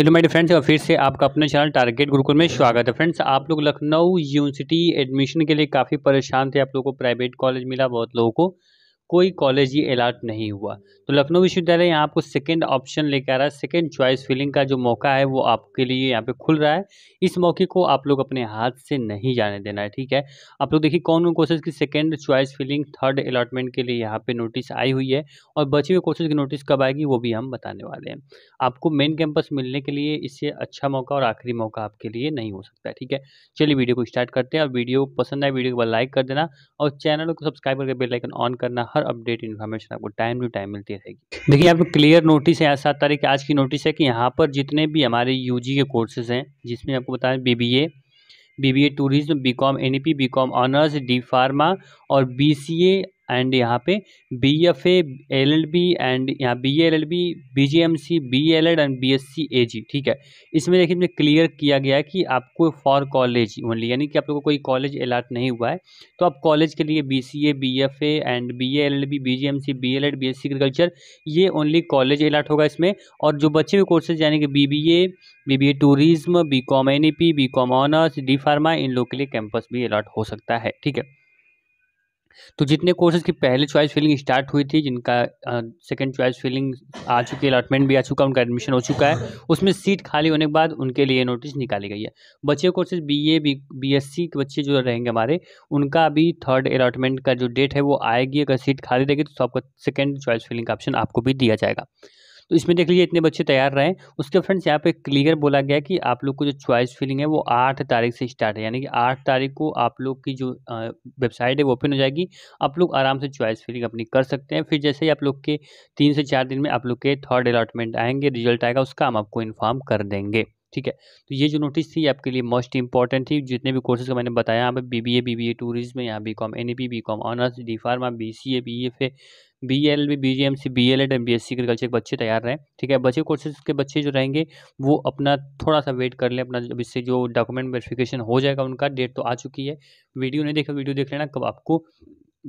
hello my friends और फिर से आपका अपने चैनल टारगेट गुरुकुल में स्वागत है फ्रेंड्स आप लोग लखनऊ यूनिवर्सिटी एडमिशन के लिए काफ़ी परेशान थे आप लोगों को प्राइवेट कॉलेज मिला बहुत लोगों को कोई कॉलेज ही अलाट नहीं हुआ तो लखनऊ विश्वविद्यालय यहाँ आपको सेकेंड ऑप्शन लेकर आ रहा है सेकेंड चॉइस फिलिंग का जो मौका है वो आपके लिए यहाँ पे खुल रहा है इस मौके को आप लोग अपने हाथ से नहीं जाने देना है ठीक है आप लोग देखिए कौन कौन कोर्सेज की second choice filling third allotment के लिए यहाँ पर नोटिस आई हुई है और बचे हुए कोर्सेज की नोटिस कब आएगी वो भी हम बताने वाले हैं आपको मेन कैंपस मिलने के लिए इससे अच्छा मौका और आखिरी मौका आपके लिए नहीं हो सकता ठीक है चलिए वीडियो को स्टार्ट करते हैं और वीडियो पसंद आए वीडियो को लाइक कर देना और चैनल को सब्सक्राइब करके बेलाइकन ऑन करना हर हर अपडेट इन्फॉर्मेशन आपको टाइम टू टाइम मिलती रहेगी देखिए आपको क्लियर नोटिस है सात तारीख आज की नोटिस है कि यहाँ पर जितने भी हमारे यू के कोर्सेज हैं जिसमें आपको बता रहे B B A B B A tourism B com N E P B com honours D pharma और बी सी ए एंड यहाँ पे B F A L L B and यहाँ B L L B B G M C B L ed and B S C A G ठीक है इसमें देखिए इसमें clear किया गया है कि आपको फॉर कॉलेज ओनली यानी कि आप लोग को कोई कॉलेज अलाट नहीं हुआ है तो आप कॉलेज के लिए B C A B F A and B L L B B G M C B L ed B S C agriculture ये ओनली कॉलेज अलाट होगा इसमें और जो बच्चे हुए कोर्सेज यानी कि B B A B B A tourism B com N E P B com honours D pharma इन लोग के लिए कैंपस भी अलाट हो सकता है ठीक है तो जितने कोर्सेज की पहले चॉइस फिलिंग स्टार्ट हुई थी जिनका सेकंड चॉइस फिलिंग आ चुकी है अलॉटमेंट भी आ चुका है उनका एडमिशन हो चुका है उसमें सीट खाली होने के बाद उनके लिए नोटिस निकाली गई है बचे courses B A B S C के बच्चे जो रहेंगे हमारे उनका अभी थर्ड अलॉटमेंट का जो डेट है वो आएगी अगर सीट खाली रहेगी तो आपका सेकेंड चॉइस फिलिंग का ऑप्शन आपको भी दिया जाएगा तो इसमें देख लीजिए इतने बच्चे तैयार रहे उसके फ्रेंड्स यहाँ पे क्लियर बोला गया कि आप लोग को जो चॉइस फिलिंग है वो आठ तारीख से स्टार्ट है यानी कि आठ तारीख को आप लोग की जो वेबसाइट है वो ओपन हो जाएगी आप लोग आराम से च्वाइस फिलिंग अपनी कर सकते हैं फिर जैसे ही आप लोग के तीन से चार दिन में आप लोग के थर्ड अलॉटमेंट आएंगे रिजल्ट आएगा उसका हम आपको इन्फॉर्म कर देंगे ठीक है तो ये जो नोटिस थी आपके लिए मोस्ट इंपॉर्टेंट थी जितने भी कोर्सेज का मैंने बताया यहाँ पर B B A B B A tourism यहाँ B com N A P B com honours D pharma B C A B F A B L B B G M C B L ed M B S C agriculture के बच्चे तैयार रहें ठीक है बचे courses के बच्चे जो रहेंगे वो अपना थोड़ा सा वेट कर लें अपना जब इससे जो डॉक्यूमेंट वेरिफिकेशन हो जाएगा उनका डेट तो आ चुकी है वीडियो नहीं देखा वीडियो देख लेना कब आपको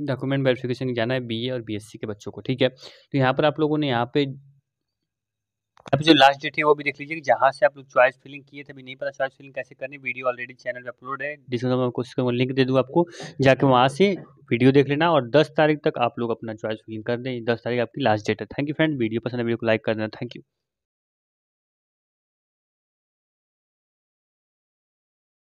डॉक्यूमेंट वेरिफिकेशन जाना है ए और सी के बच्चों को ठीक है तो यहाँ पर आप लोगों ने यहाँ पे अभी जो लास्ट डेट है वो भी देख लीजिए जहाँ से आप लोग चॉइस फिलिंग किए थे अभी नहीं पता चॉइस फिलिंग कैसे करनी वीडियो ऑलरेडी चैनल पे अपलोड है डिस्क्रिप्शन में कोशिश करूँगा लिंक दे दूँ आपको जाके वहाँ से वीडियो देख लेना और 10 तारीख तक आप लोग अपना चॉइस फिलिंग कर दें 10 तारीख आपकी लास्ट डेट है थैंक यू फ्रेंड वीडियो पसंद है वीडियो को लाइक कर देना थैंक यू